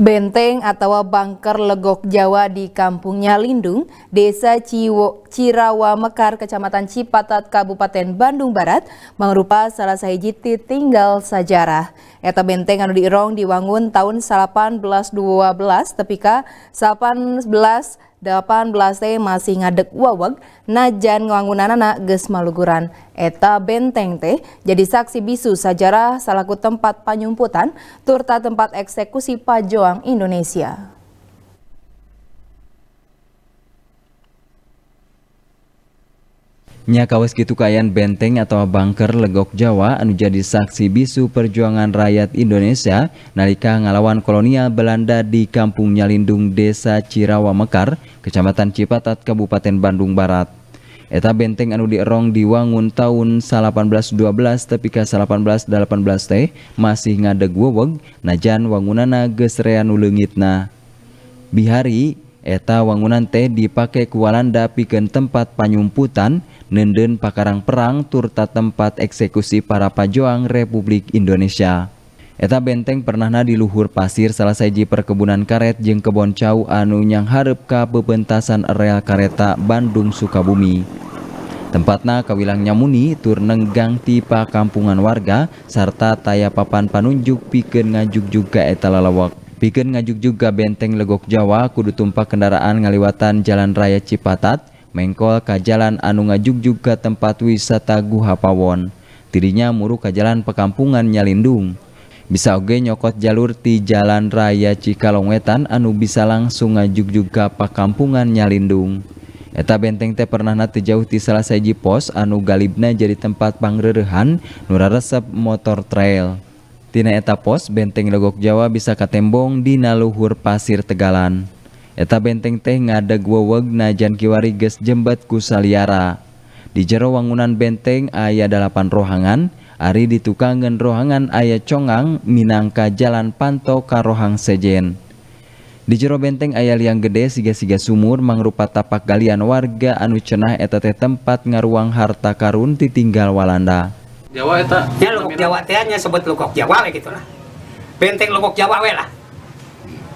Benteng atau bangker Legok Jawa di kampungnya Lindung, Desa Ciwo, Cirawa Mekar, Kecamatan Cipatat, Kabupaten Bandung Barat, merupakan salah sahiji tinggal sejarah. Eta benteng anu diirong diwangun tahun 1812 tepika 18 18T masih ngadeg waweg, najan anak ges maluguran. Eta benteng teh jadi saksi bisu sajarah salaku tempat panyumputan, turta tempat eksekusi pajoang Indonesia. Nyakawes gitu kayaan benteng atau bunker Legok Jawa anu jadi saksi bisu perjuangan rakyat Indonesia nalika ngalawan kolonial Belanda di Kampung Nyalindung Desa Cirawa Mekar, Kecamatan Cipatat, Kabupaten Bandung Barat. Eta benteng anu dierong diwangun tahun 1812 tapi ke 1818 teh masih ngadeg weweg najan wangunana gesreanu leungitna. Bihari Eta wangunan teh dipakai kualanda piken tempat panyumputan nenden pakarang perang turta tempat eksekusi para pejuang Republik Indonesia. Eta benteng pernahna di luhur pasir salah saji perkebunan karet jeng kebon cau anu yang harep ka pepentasan rel kareta Bandung Sukabumi. Tempatna kawilangnya muni tur nenggang tipa kampungan warga serta taya papan panunjuk pikeun ngajuk juga eta lalawak. bikin ngajuk juga benteng Legok Jawa kudu tumpah kendaraan ngaliwatan Jalan Raya Cipatat mengkol kaj jalan anu ngajug juga tempat wisata Gu Hapawontirinya muruh kaj jalanlan pekampungannya lindung Bis bisa Oge nyokot jalurti Jalan Raya Cikalongetan anu bisa langsung ngajug juga pakkampungannya lindung Eta benteng teh pernah nati jahuti selesai ji pos anu Galibna jadi tempatpangrehan nura resep motor trail. eta pos benteng Lok Jawa bisa katembong di Naluhur pasir Telan. Eap benteng teh ngade gua wegna jan kiwari ge jembet ku Saliyara. Di jero wangunan benteng ayahpan rohangan, Ari ditukanggen rohangan ayah Congang minangka Ja panto ka Rohang Sejen. Di jero benteng ayaal yang gede siga-siga sumur mangrupa tapak kalianlian warga anu cenah eta teh tempat ngaruang harta karun ditinggal Walanda. Jawa eta ya lukuk Jawa teh nya sebut lukuk Jawa we gitu lah benteng lukuk Jawa we lah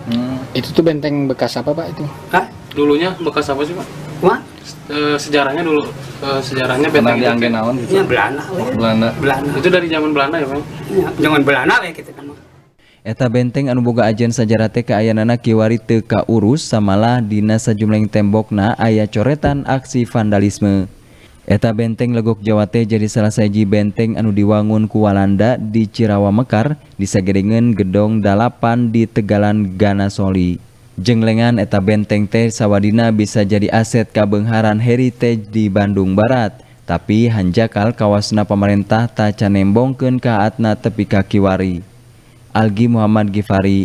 hmm, itu tuh benteng bekas apa pak itu Hah? dulunya bekas apa sih pak Wah? E, sejarahnya dulu e, sejarahnya benteng Belanda yang naon gitu ya, Belanda Belanda Belanda itu dari zaman Belanda ya pak ya, zaman Belanda we gitu kan Eta benteng anu boga ajen sejarah teh kaayana kiwari teu kaurus samalah dina sajumleng tembokna aya coretan aksi vandalisme. eta benteng Legok Jawate jadi salah seji benteng anu diwangun Kuwalandaa di Cirawa Mekar bisaagergen gedongpan ditegalan Gaasli jengglengan eta benteng teh Sawadina bisa jadi asetkabengaran Heritage di Bandung Barat tapi hanjakal kawawasna pemerintah tak canembong keun kaatna tepika kiwari Algi Muhammad Gifariia